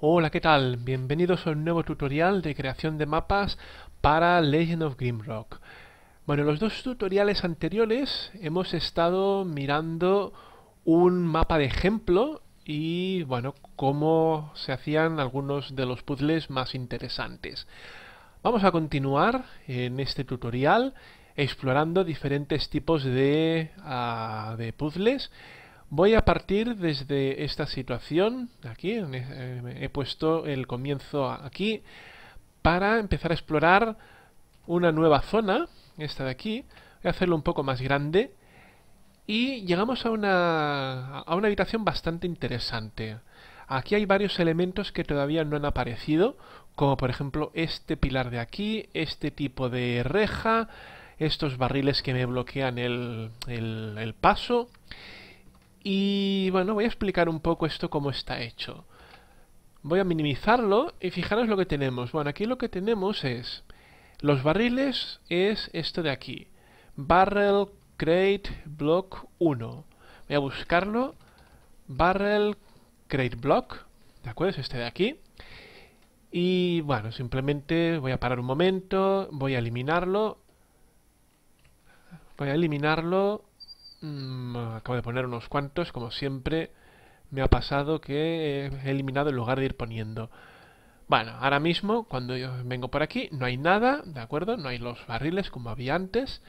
Hola, ¿qué tal? Bienvenidos a un nuevo tutorial de creación de mapas para Legend of Grimrock. Bueno, en los dos tutoriales anteriores hemos estado mirando un mapa de ejemplo y, bueno, cómo se hacían algunos de los puzzles más interesantes. Vamos a continuar en este tutorial explorando diferentes tipos de, ah, de puzzles Voy a partir desde esta situación, aquí, eh, he puesto el comienzo aquí, para empezar a explorar una nueva zona, esta de aquí, voy a hacerlo un poco más grande, y llegamos a una, habitación bastante interesante. Aquí hay varios elementos que todavía no han aparecido, como por ejemplo este pilar de aquí, este tipo de reja, estos barriles que me bloquean el paso... Y bueno, voy a explicar un poco esto cómo está hecho. Voy a minimizarlo y fijaros lo que tenemos. Bueno, aquí lo que tenemos es... Los barriles es esto de aquí. Barrel Create Block 1. Voy a buscarlo. Barrel Create Block. ¿De acuerdo? Es este de aquí. Y bueno, simplemente voy a parar un momento. Voy a eliminarlo. Voy a eliminarlo. Mm, acabo de poner unos cuantos, como siempre me ha pasado que he eliminado en lugar de ir poniendo. Bueno, ahora mismo, cuando yo vengo por aquí, no hay nada, ¿de acuerdo? No hay los barriles como había antes.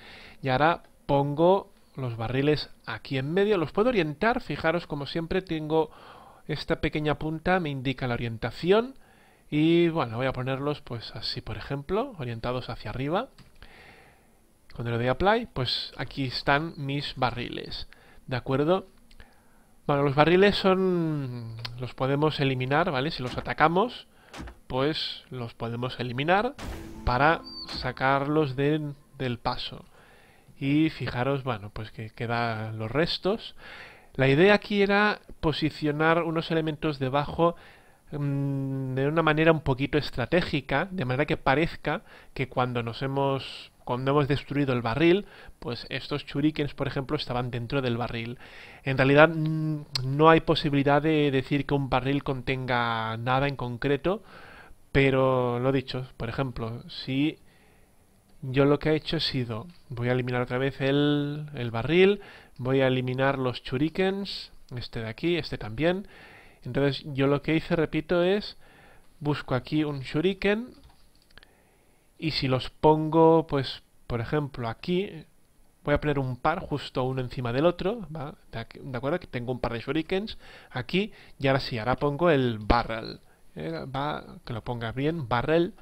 Y ahora pongo los barriles aquí en medio. Los puedo orientar, fijaros, como siempre tengo esta pequeña punta, me indica la orientación. Y bueno, voy a ponerlos pues así, por ejemplo, orientados hacia arriba. Cuando le doy a apply, pues aquí están mis barriles. ¿De acuerdo? Bueno, los barriles son... los podemos eliminar, ¿vale? Si los atacamos, pues los podemos eliminar para sacarlos del paso. Y fijaros, bueno, pues que quedan los restos. La idea aquí era posicionar unos elementos debajo mm, de una manera un poquito estratégica, de manera que parezca que cuando nos hemos cuando hemos destruido el barril, pues estos churikens, por ejemplo, estaban dentro del barril. En realidad mm, no hay posibilidad de decir que un barril contenga nada en concreto, pero lo dicho, por ejemplo, si yo lo que he hecho ha sido, voy a eliminar otra vez el, barril, voy a eliminar los churikens, este de aquí, este también. Entonces yo lo que hice, repito, es busco aquí un shuriken, y si los pongo, pues, por ejemplo, aquí, voy a poner un par justo uno encima del otro, ¿De acuerdo? Que tengo un par de shurikens aquí, y ahora sí, ahora pongo el barrel, ¿eh? va, que lo ponga bien, barrel,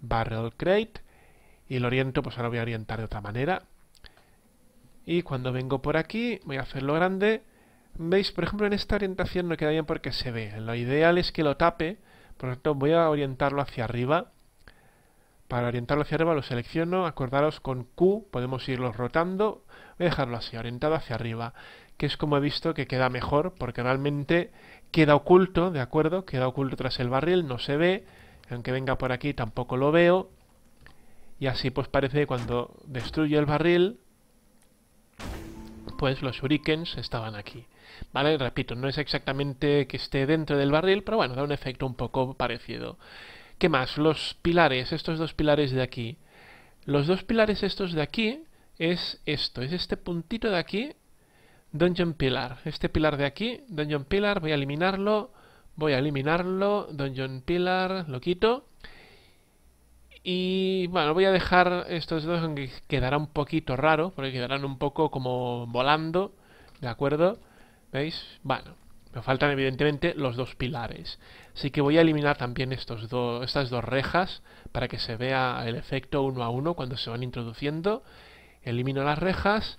barrel crate, y lo oriento, pues ahora voy a orientar de otra manera. Y cuando vengo por aquí, voy a hacerlo grande, veis, por ejemplo, en esta orientación no queda bien porque se ve, lo ideal es que lo tape, por lo tanto voy a orientarlo hacia arriba, para orientarlo hacia arriba lo selecciono, acordaros con Q, podemos irlos rotando, voy a dejarlo así, orientado hacia arriba, que es como he visto que queda mejor, porque realmente queda oculto, ¿de acuerdo? Queda oculto tras el barril, no se ve, aunque venga por aquí tampoco lo veo, y así pues parece que cuando destruye el barril, pues los shurikens estaban aquí. ¿Vale? Repito, no es exactamente que esté dentro del barril, pero bueno, da un efecto un poco parecido. ¿Qué más? Los pilares, estos dos pilares de aquí. Los dos pilares estos de aquí es esto, es este puntito de aquí, Dungeon Pillar. Este pilar de aquí, Dungeon Pillar, voy a eliminarlo, voy a eliminarlo, Dungeon Pillar, lo quito. Y bueno, voy a dejar estos dos, aunque quedará un poquito raro, porque quedarán un poco como volando, ¿de acuerdo? ¿Veis? Bueno, me faltan evidentemente los dos pilares. Así que voy a eliminar también estos dos, estas dos rejas para que se vea el efecto uno a uno cuando se van introduciendo. Elimino las rejas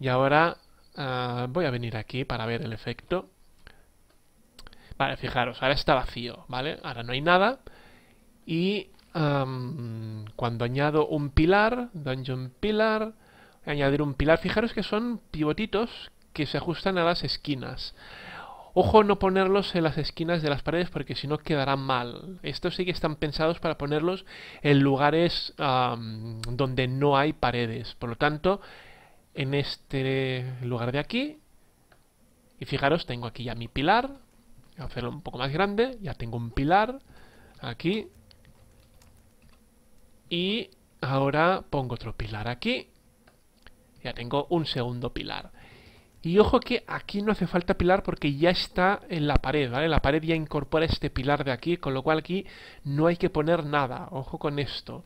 y ahora ah, voy a venir aquí para ver el efecto. Vale, fijaros, ahora está vacío, ¿vale? Ahora no hay nada. Y cuando añado un pilar, dungeon pilar, añadir un pilar, fijaros que son pivotitos que se ajustan a las esquinas. Ojo no ponerlos en las esquinas de las paredes porque si no quedará mal. Estos sí que están pensados para ponerlos en lugares donde no hay paredes. Por lo tanto, en este lugar de aquí, y fijaros, tengo aquí ya mi pilar, voy a hacerlo un poco más grande, ya tengo un pilar aquí, y ahora pongo otro pilar aquí, ya tengo un segundo pilar. Y ojo que aquí no hace falta pilar porque ya está en la pared, ¿vale? La pared ya incorpora este pilar de aquí, con lo cual aquí no hay que poner nada. Ojo con esto.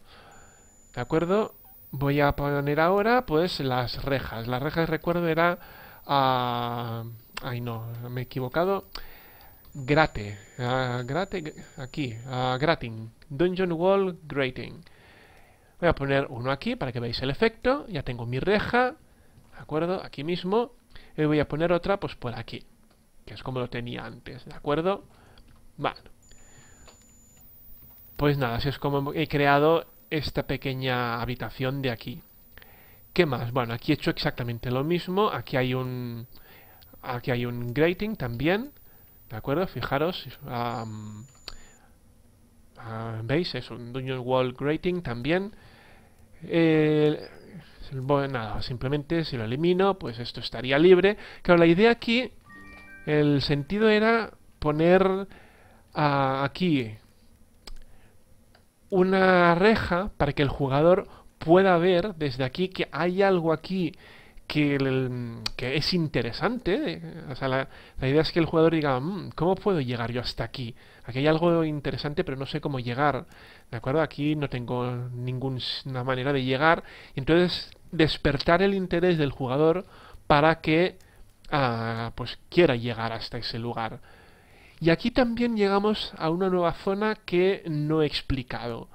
¿De acuerdo? Voy a poner ahora, pues, las rejas. Las rejas, recuerdo, era... Ah, ay, no, me he equivocado. Grate. Ah, grate, aquí. a ah, grating. Dungeon Wall Grating. Voy a poner uno aquí para que veáis el efecto. Ya tengo mi reja. ¿De acuerdo? Aquí mismo y voy a poner otra pues por aquí, que es como lo tenía antes, ¿de acuerdo? Vale. Pues nada, así es como he creado esta pequeña habitación de aquí. ¿Qué más? Bueno, aquí he hecho exactamente lo mismo. Aquí hay un, aquí hay un grating también. ¿De acuerdo? Fijaros. Ah, ¿Veis? Es un Dungeon Wall Grating también. Eh, nada, simplemente si lo elimino, pues esto estaría libre. Claro, la idea aquí, el sentido era poner ah, aquí una reja para que el jugador pueda ver desde aquí que hay algo aquí que, el, que es interesante. Eh, la, idea es que el jugador diga, mm, ¿cómo puedo llegar yo hasta aquí? Aquí hay algo interesante, pero no sé cómo llegar. ¿De acuerdo? Aquí no tengo ninguna manera de llegar. Entonces, despertar el interés del jugador para que ah, pues quiera llegar hasta ese lugar. Y aquí también llegamos a una nueva zona que no he explicado.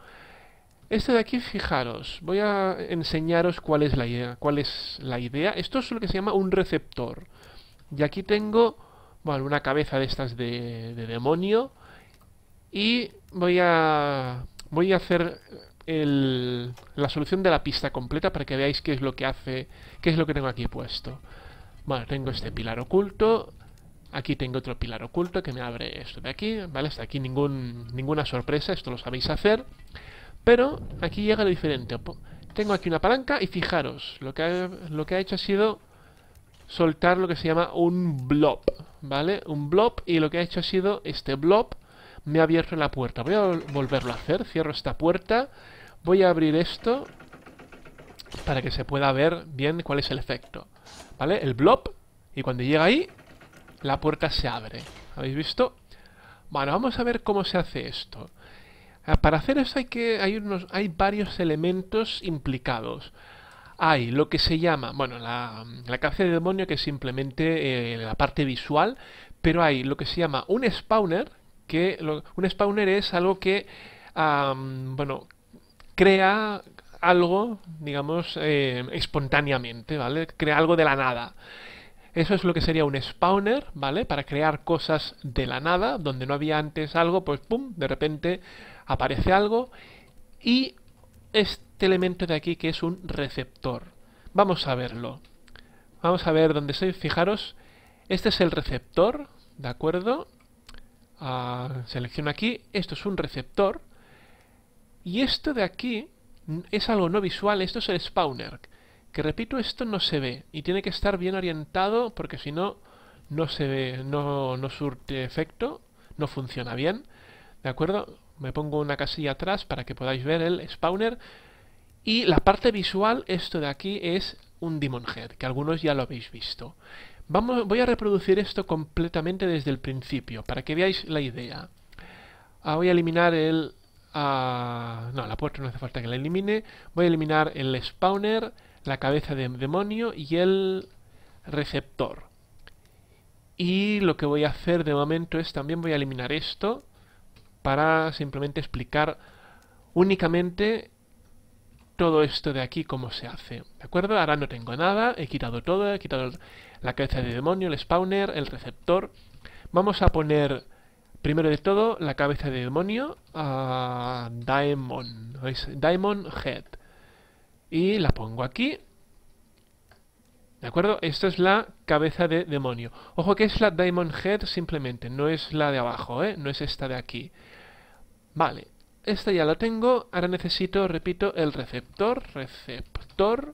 Este de aquí, fijaros, voy a enseñaros cuál es la idea. Cuál es la idea. Esto es lo que se llama un receptor. Y aquí tengo, una cabeza de estas de, demonio. Y voy a, voy a hacer la solución de la pista completa para que veáis qué es lo que hace, qué es lo que tengo aquí puesto. Bueno, tengo este pilar oculto, Aquí tengo otro pilar oculto que me abre esto de aquí, ¿vale? Hasta aquí ningún, ninguna sorpresa, esto lo sabéis hacer. Pero aquí llega lo diferente. Tengo aquí una palanca y fijaros, lo que ha, hecho ha sido soltar lo que se llama un blob, ¿vale? Un blob y lo que ha hecho ha sido este blob me ha abierto la puerta. Voy a volverlo a hacer, cierro esta puerta, voy a abrir esto para que se pueda ver bien cuál es el efecto, ¿vale? El blob y cuando llega ahí la puerta se abre. ¿Habéis visto? Bueno, vamos a ver cómo se hace esto. Ah, para hacer eso hay que hay unos hay varios elementos implicados. Hay lo que se llama, bueno, la, la de demonio que es simplemente eh, la parte visual, pero hay lo que se llama un spawner, que un spawner es algo que, bueno, crea algo, digamos, eh, espontáneamente, ¿vale? Crea algo de la nada. Eso es lo que sería un spawner, ¿vale? Para crear cosas de la nada, donde no había antes algo, pues pum, de repente aparece algo y este elemento de aquí que es un receptor. Vamos a verlo. Vamos a ver dónde estoy. Fijaros, este es el receptor, ¿de acuerdo? Ah, selecciono aquí, esto es un receptor. Y esto de aquí es algo no visual, esto es el spawner. Que repito, esto no se ve y tiene que estar bien orientado porque si no, no se ve, no, no surte efecto, no funciona bien. ¿De acuerdo? me pongo una casilla atrás para que podáis ver el spawner. Y la parte visual, esto de aquí, es un Demon Head, que algunos ya lo habéis visto. Vamos, voy a reproducir esto completamente desde el principio, para que veáis la idea. Ah, voy a eliminar el... Ah, no, la puerta no hace falta que la elimine. Voy a eliminar el spawner, la cabeza de demonio y el receptor. Y lo que voy a hacer de momento es también voy a eliminar esto para simplemente explicar únicamente todo esto de aquí, cómo se hace. ¿De acuerdo? Ahora no tengo nada, he quitado todo, he quitado la cabeza de demonio, el spawner, el receptor. Vamos a poner, primero de todo, la cabeza de demonio a Diamond, Diamond Head. Y la pongo aquí. ¿De acuerdo? Esta es la cabeza de demonio. Ojo que es la Diamond Head simplemente, no es la de abajo, ¿eh? No es esta de aquí. Vale, esta ya la tengo. Ahora necesito, repito, el receptor. Receptor.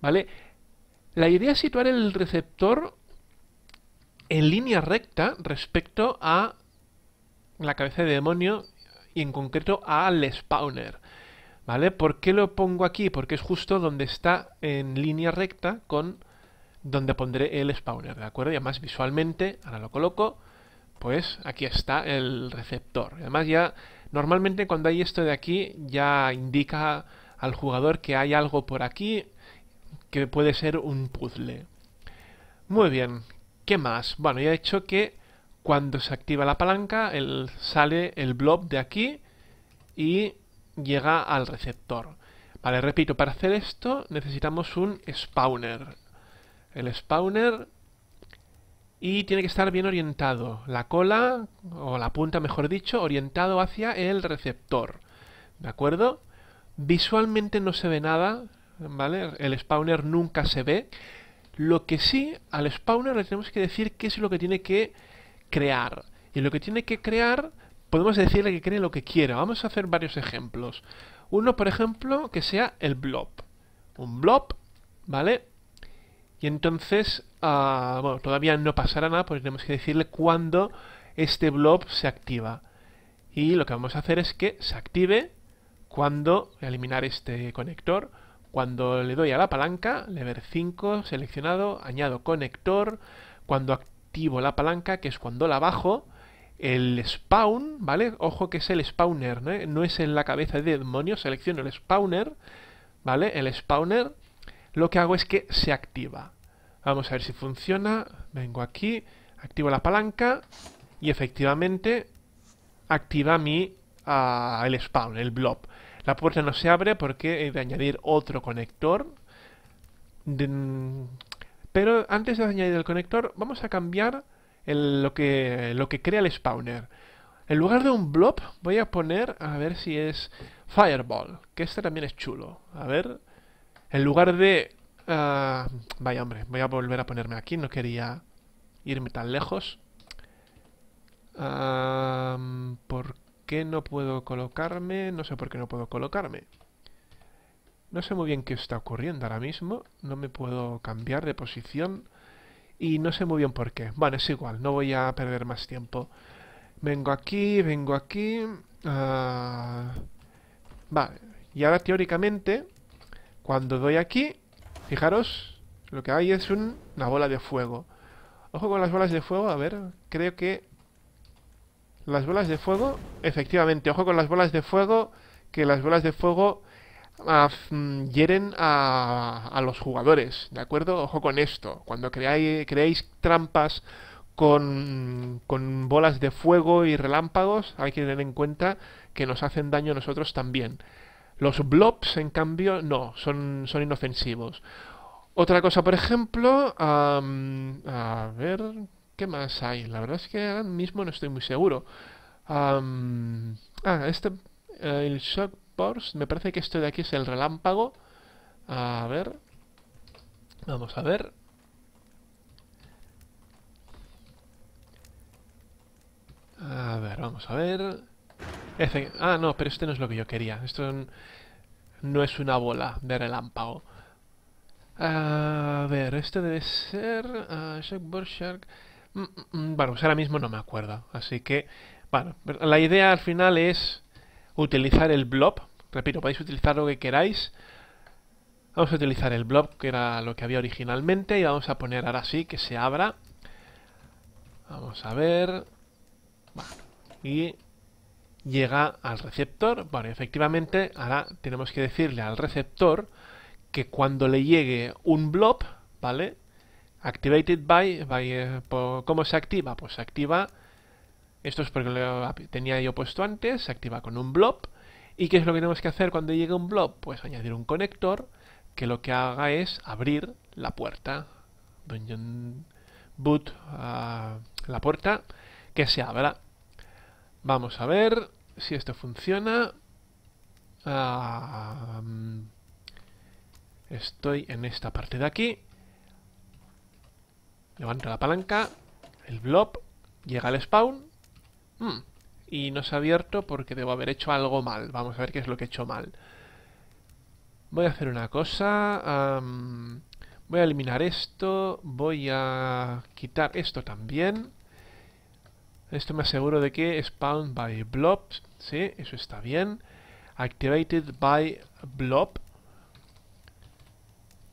¿Vale? La idea es situar el receptor en línea recta respecto a la cabeza de demonio y en concreto al spawner. ¿Vale? ¿Por qué lo pongo aquí? Porque es justo donde está en línea recta con donde pondré el spawner, ¿de acuerdo? Y además visualmente, ahora lo coloco, pues aquí está el receptor. Además ya normalmente cuando hay esto de aquí ya indica al jugador que hay algo por aquí que puede ser un puzzle. Muy bien, ¿qué más? Bueno, ya he hecho que cuando se activa la palanca sale el blob de aquí y llega al receptor. Vale, repito, para hacer esto necesitamos un spawner. El spawner y tiene que estar bien orientado, la cola o la punta mejor dicho, orientado hacia el receptor. ¿De acuerdo? Visualmente no se ve nada, ¿vale? El spawner nunca se ve. Lo que sí, al spawner le tenemos que decir qué es lo que tiene que crear. Y lo que tiene que crear, podemos decirle que cree lo que quiera. Vamos a hacer varios ejemplos. Uno, por ejemplo, que sea el blob. Un blob, ¿vale? Y entonces bueno, todavía no pasará nada, pues tenemos que decirle cuándo este blob se activa. Y lo que vamos a hacer es que se active cuando eliminar este conector. Cuando le doy a la palanca, lever 5 seleccionado, añado conector. Cuando activo la palanca, que es cuando la bajo, el spawn, ¿vale? Ojo que es el spawner, ¿no? no es en la cabeza de demonio, selecciono el spawner, ¿vale? El spawner, lo que hago es que se activa. Vamos a ver si funciona. Vengo aquí, activo la palanca y efectivamente activa mi mí ah, el spawn, el blob. La puerta no se abre porque he de añadir otro conector. Mm, pero antes de añadir el conector, vamos a cambiar lo, que, lo que crea el spawner. En lugar de un blob, voy a poner, a ver si es Fireball, que este también es chulo. A ver, en lugar de Ah, vaya hombre, voy a volver a ponerme aquí, no quería irme tan lejos. Ah, ¿Por qué no puedo colocarme? No sé por qué no puedo colocarme. No sé muy bien qué está ocurriendo ahora mismo. No me puedo cambiar de posición. Y no sé muy bien por qué. Bueno, es igual, no voy a perder más tiempo. Vengo aquí, vengo aquí. Ah, vale, y ahora teóricamente, cuando doy aquí, Fijaros, lo que hay es una bola de fuego. Ojo con las bolas de fuego, a ver, creo que... Las bolas de fuego, efectivamente, ojo con las bolas de fuego, que las bolas de fuego mm, hieren a, a, los jugadores, ¿de acuerdo? Ojo con esto, cuando creáis, creéis trampas con, con bolas de fuego y relámpagos, hay que tener en cuenta que nos hacen daño a nosotros también. Los blobs, en cambio, no, son, son inofensivos. Otra cosa, por ejemplo, a ver, ¿qué más hay? La verdad es que ahora mismo no estoy muy seguro. ah, este, eh, el shock me parece que esto de aquí es el relámpago. A ver, vamos a ver. A ver, vamos a ver. Ah, no, pero este no es lo que yo quería. Esto no es una bola de relámpago. A ver, este debe ser... Uh, ah, Shark mm, mm, mm, bueno, pues ahora mismo no me acuerdo. Así que, bueno, la idea al final es utilizar el blob. Repito, podéis utilizar lo que queráis. Vamos a utilizar el blob, que era lo que había originalmente, y vamos a poner ahora sí que se abra. Vamos a ver. y llega al receptor. Bueno, efectivamente, ahora tenemos que decirle al receptor que cuando le llegue un blob, ¿vale? Activated by, by eh, ¿cómo se activa? Pues se activa, esto es porque lo tenía yo puesto antes, se activa con un blob. ¿Y qué es lo que tenemos que hacer cuando llegue un blob? Pues añadir un conector que lo que haga es abrir la puerta. Dungeon boot, ah, la puerta que se abra. Vamos a ver si esto funciona. estoy en esta parte de aquí. Levanto la palanca. El blob. Llega al spawn. Hmm, y no se ha abierto porque debo haber hecho algo mal. Vamos a ver qué es lo que he hecho mal. Voy a hacer una cosa. voy a eliminar esto. Voy a quitar esto también. Esto me aseguro de que spawn by blob, sí, eso está bien. Activated by blob.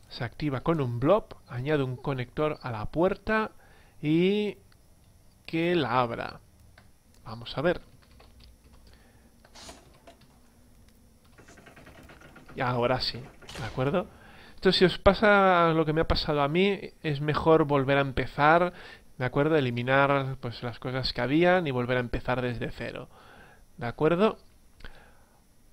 Se activa con un blob, añado un conector a la puerta y que la abra. Vamos a ver. Y ahora sí, ¿de acuerdo? Entonces, si os pasa lo que me ha pasado a mí, es mejor volver a empezar ¿De acuerdo? Eliminar pues, las cosas que habían y volver a empezar desde cero. ¿De acuerdo?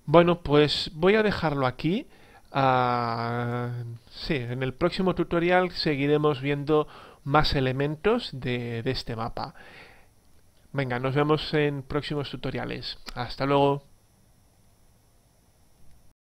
Bueno, pues voy a dejarlo aquí. Ah, sí, en el próximo tutorial seguiremos viendo más elementos de, de este mapa. Venga, nos vemos en próximos tutoriales. Hasta luego.